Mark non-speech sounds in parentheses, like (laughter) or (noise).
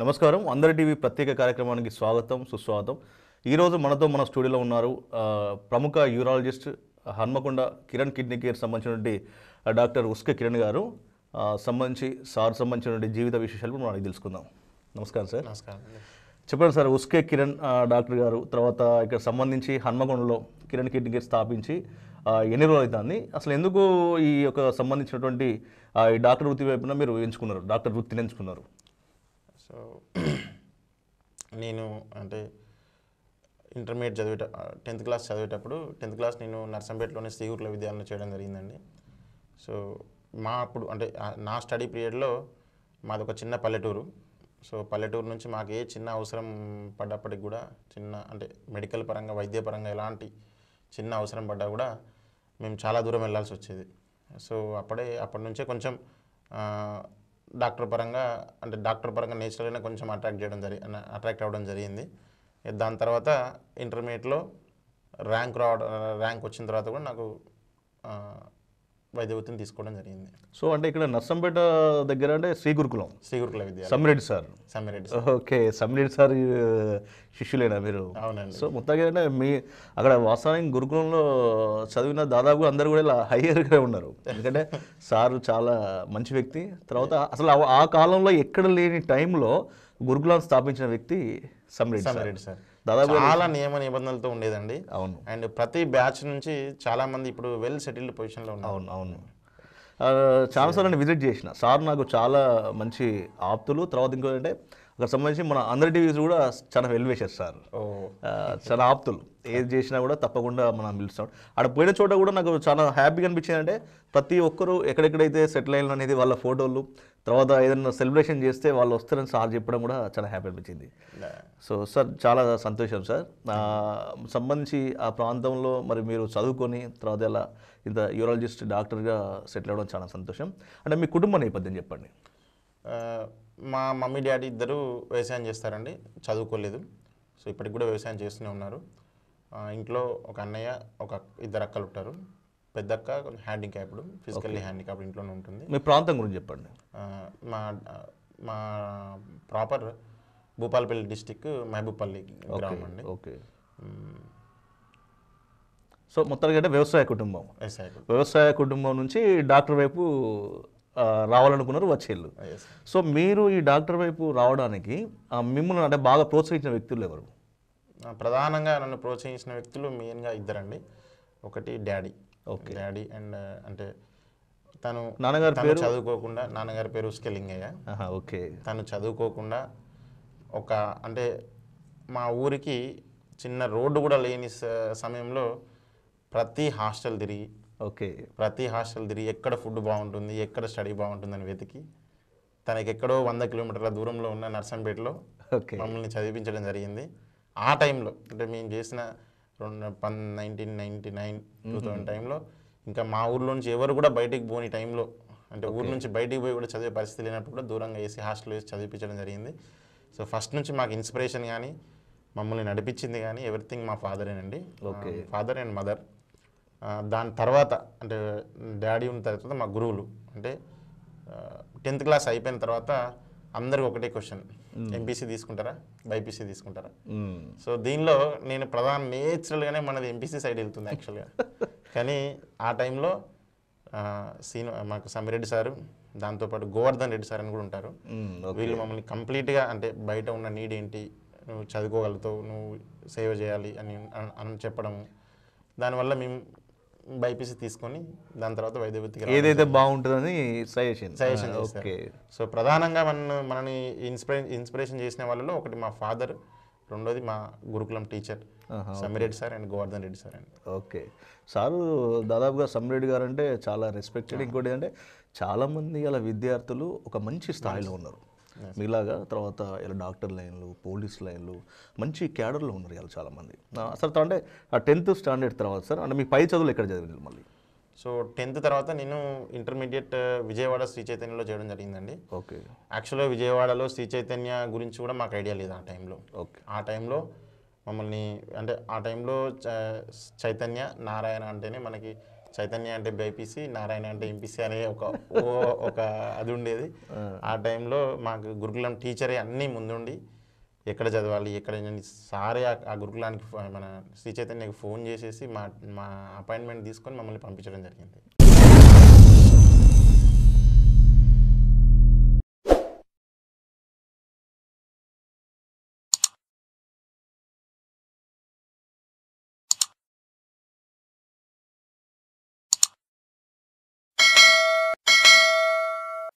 నమస్కారం అందరి టీవీ ప్రత్యేక కార్యక్రమానికి స్వాగతం సుస్వాగతం ఈరోజు మనతో మన స్టూడియోలో ఉన్నారు ప్రముఖ urologist Hanamkonda Kiran kidney care సంబంధించినటువంటి డాక్టర్ ఉస్క కిరణ్ గారు సంబంధించి సార్ సంబంధించినటువంటి జీవిత విశేషాలు మనం తెలుసుకుందాం నమస్కారం సార్ నమస్కారం చెప్పండి సార్ ఉస్కే కిరణ్ డాక్టర్ గారు తర్వాత ఇక్కడ సంబంధించి హన్మకొండలో కిరణ్ కిడ్నీ కేర్ స్థాపించి ఎన్ని రోజులు అవుతుంది అసలు ఎందుకు ఈ యొక్క సంబంధించినటువంటి ఈ డాక్టర్ వృత్తి వైపున మీరు ఎంచుకున్నారు డాక్టర్ వృత్తిని ఎంచుకున్నారు సో నేను అంటే ఇంటర్మీడియట్ చదివేట టెన్త్ క్లాస్ చదివేటప్పుడు టెన్త్ క్లాస్ నేను నర్సంపేటలోనే శ్రీగుర్ల విద్యాలయంలో చేయడం జరిగిందండి సో మా అప్పుడు అంటే నా స్టడీ పీరియడ్లో మాది ఒక చిన్న పల్లెటూరు సో పల్లెటూరు నుంచి మాకు ఏ చిన్న అవసరం పడ్డప్పటికి కూడా చిన్న అంటే మెడికల్ పరంగా వైద్య పరంగా ఎలాంటి చిన్న అవసరం పడ్డా కూడా మేము చాలా దూరం వెళ్ళాల్సి వచ్చేది సో అప్పుడే అప్పటి నుంచే కొంచెం డాక్టర్ పరంగా అంటే డాక్టర్ పరంగా నేచురల్గానే కొంచెం అట్రాక్ట్ చేయడం జరి అట్రాక్ట్ అవ్వడం జరిగింది దాని తర్వాత ఇంటర్మీడియట్లో ర్యాంక్ రావడం ర్యాంక్ వచ్చిన తర్వాత కూడా నాకు వైద్యవృత్తిని తీసుకోవడం జరిగింది సో అంటే ఇక్కడ నర్సంపేట దగ్గర అంటే Shri Gurukulam Sri Gurukula Vidya Sammireddy sir Sammireddy okay Sammireddy sir శిష్యులేనా మీరు అవునండి సో మొత్తంగా అంటే మీ అక్కడ వాస్తవానికి గురుకులంలో చదివిన దాదాపు అందరూ కూడా ఇలా హయ్యర్గా ఉన్నారు ఎందుకంటే సార్ చాలా మంచి వ్యక్తి తర్వాత అసలు ఆ కాలంలో ఎక్కడ లేని టైంలో గురుకులాన్ని స్థాపించిన వ్యక్తి సమ్మిరెడ్డి సార్ దాదాపు చాలా నియమ నిబంధనలతో ఉండేదండి అవును అండ్ ప్రతి బ్యాచ్ నుంచి చాలా మంది ఇప్పుడు వెల్ సెటిల్డ్ పొజిషన్లో ఉన్నారు అవును అవును చాలాసార్లు నేను విజిట్ చేసిన సార్ నాకు చాలా మంచి ఆప్తులు తర్వాత ఇంకోటంటే అక్కడ సంబంధించి మన అందరి టీవీస్ కూడా చాలా వెల్వేశారు సార్ చాలా ఆప్తులు ఏది చేసినా కూడా తప్పకుండా మనం పిలుస్తాం అక్కడ పోయిన చోట కూడా నాకు చాలా హ్యాపీగా అనిపించింది అంటే ప్రతి ఒక్కరూ ఎక్కడెక్కడైతే సెటిల్ అయిన అనేది వాళ్ళ ఫోటోలు తర్వాత ఏదైనా సెలబ్రేషన్ చేస్తే వాళ్ళు వస్తారని సార్ చెప్పడం కూడా చాలా హ్యాపీ అనిపించింది సో సార్ చాలా సంతోషం సార్ సంబంధించి ఆ ప్రాంతంలో మరి మీరు చదువుకొని తర్వాత ఎలా ఇంత యూరాలజిస్ట్ డాక్టర్గా సెటిల్ అవ్వడం చాలా సంతోషం అంటే మీ కుటుంబ నేపథ్యం చెప్పండి మా మమ్మీ డాడీ ఇద్దరు వ్యవసాయం చేస్తారండి చదువుకోలేదు సో ఇప్పటికి కూడా వ్యవసాయం చేస్తూనే ఉన్నారు ఇంట్లో ఒక అన్నయ్య ఒక ఇద్దరు అక్కలు ఉంటారు పెద్ద అక్క హ్యాండిక్యాప్డ్ ఫిజికల్లీ హ్యాండిక్యాప్డ్ ఇంట్లోనే ఉంటుంది మీ ప్రాంతం గురించి చెప్పండి మా మా ప్రాపర్ భూపాలపల్లి డిస్టిక్ మహబూబ్పల్లి గ్రామం అండి ఓకే సో మొత్తానికి అంటే వ్యవసాయ కుటుంబం వ్యవసాయ కుటుంబం నుంచి డాక్టర్ వైపు రావాలనుకున్నారు వచ్చేళ్ళు ah, సో మీరు ఈ డాక్టర్ వైపు రావడానికి మిమ్మల్ని అంటే బాగా ప్రోత్సహించిన వ్యక్తులు ఎవరు ప్రధానంగా నన్ను ప్రోత్సహించిన వ్యక్తులు మెయిన్గా ఇద్దరండి ఒకటి డాడీ ఓకే డాడీ అండ్ అంటే తను నాన్నగారు పేరు చదువుకోకుండా నాన్నగారి పేరు స్కెలింగయ్య ఓకే తను చదువుకోకుండా ఒక అంటే మా ఊరికి చిన్న రోడ్డు కూడా లేని సమయంలో ప్రతి హాస్టల్ తిరిగి ఓకే ప్రతి హాస్టల్ తిరిగి ఎక్కడ ఫుడ్ బాగుంటుంది ఎక్కడ స్టడీ బాగుంటుందని వెతికి తనకి ఎక్కడో వంద కిలోమీటర్ల దూరంలో ఉన్న నర్సంపేటలో మమ్మల్ని చదివించడం జరిగింది ఆ టైంలో అంటే మేము చేసిన రెండు పన్ nineteen ninety nine two thousand టైంలో ఇంకా మా ఊర్లో నుంచి ఎవరు కూడా బయటికి పోని టైంలో అంటే ఊరు నుంచి బయటికి పోయి కూడా చదివే పరిస్థితి లేనప్పుడు కూడా దూరంగా వేసి హాస్టల్ వేసి చదివించడం జరిగింది సో ఫస్ట్ నుంచి మాకు ఇన్స్పిరేషన్ కానీ మమ్మల్ని నడిపించింది కానీ ఎవ్రీథింగ్ మా ఫాదరేనండి ఓకే ఫాదర్ అండ్ మదర్ దాని తర్వాత అంటే డాడీ ఉన్న తర్వాత మా గురువులు అంటే టెన్త్ క్లాస్ అయిపోయిన తర్వాత అందరికి ఒకటే క్వశ్చన్ ఎంపీసీ తీసుకుంటారా బైపీసీ తీసుకుంటారా సో దీనిలో నేను ప్రధాన నేచురల్గానే మనది ఎంపీసీ సైడ్ వెళ్తుంది యాక్చువల్గా (laughs) కానీ ఆ టైంలో సీను మాకు సమ్మిరెడ్డి సారు దాంతోపాటు గోవర్ధన్ రెడ్డి సార్ అని కూడా ఉంటారు వీళ్ళు మమ్మల్ని కంప్లీట్గా అంటే బయట ఉన్న నీడ్ ఏంటి నువ్వు చదువుకోగలుగుతావు నువ్వు సేవ చేయాలి అని అని చెప్పడం దానివల్ల మేము బైపీసీ తీసుకొని దాని తర్వాత వైద్యవృత్తికి ఏదైతే బాగుంటుందని సజెషన్ సజెషన్ ఓకే సో ప్రధానంగా మన మనని ఇన్స్పిరే ఇన్స్పిరేషన్ చేసిన వాళ్ళలో ఒకటి మా ఫాదర్ రెండోది మా గురుకులం teacher Sammireddy sir and Govardhan Reddy sir అండి ఓకే సార్ దాదాపుగా సమ్మిరెడ్డి గారు అంటే చాలా రెస్పెక్టెడ్ ఇంకోటి అంటే చాలామంది అలా విద్యార్థులు ఒక మంచి స్థాయిలో ఉన్నారు మీలాగా తర్వాత ఇలా డాక్టర్ లైన్లు పోలీస్ లైన్లు మంచి క్యాడర్లో ఉన్నారు ఇలా చాలామంది సార్ అంటే ఆ టెన్త్ స్టాండర్డ్ తర్వాత సార్ అంటే మీ పై చదువులు ఎక్కడ జరిగింది మళ్ళీ సో టెన్త్ తర్వాత నేను ఇంటర్మీడియట్ విజయవాడ శ్రీ చైతన్యలో చేయడం జరిగిందండి ఓకే యాక్చువల్గా విజయవాడలో శ్రీ చైతన్య గురించి కూడా మాకు ఐడియా లేదు ఆ టైంలో ఓకే ఆ టైంలో మమ్మల్ని అంటే ఆ టైంలో చైతన్య నారాయణ అంటేనే మనకి చైతన్య అంటే బైపీసీ నారాయణ అంటే ఎంపీసీ అనే ఒక ఒక అది ఉండేది ఆ టైంలో మాకు గురుకులం టీచరే అన్నీ ముందుండి ఎక్కడ చదవాలి ఎక్కడ సారే ఆ గురుకులానికి మన శ్రీ చైతన్యకి ఫోన్ చేసేసి మా మా అపాయింట్మెంట్ తీసుకొని మమ్మల్ని పంపించడం జరిగింది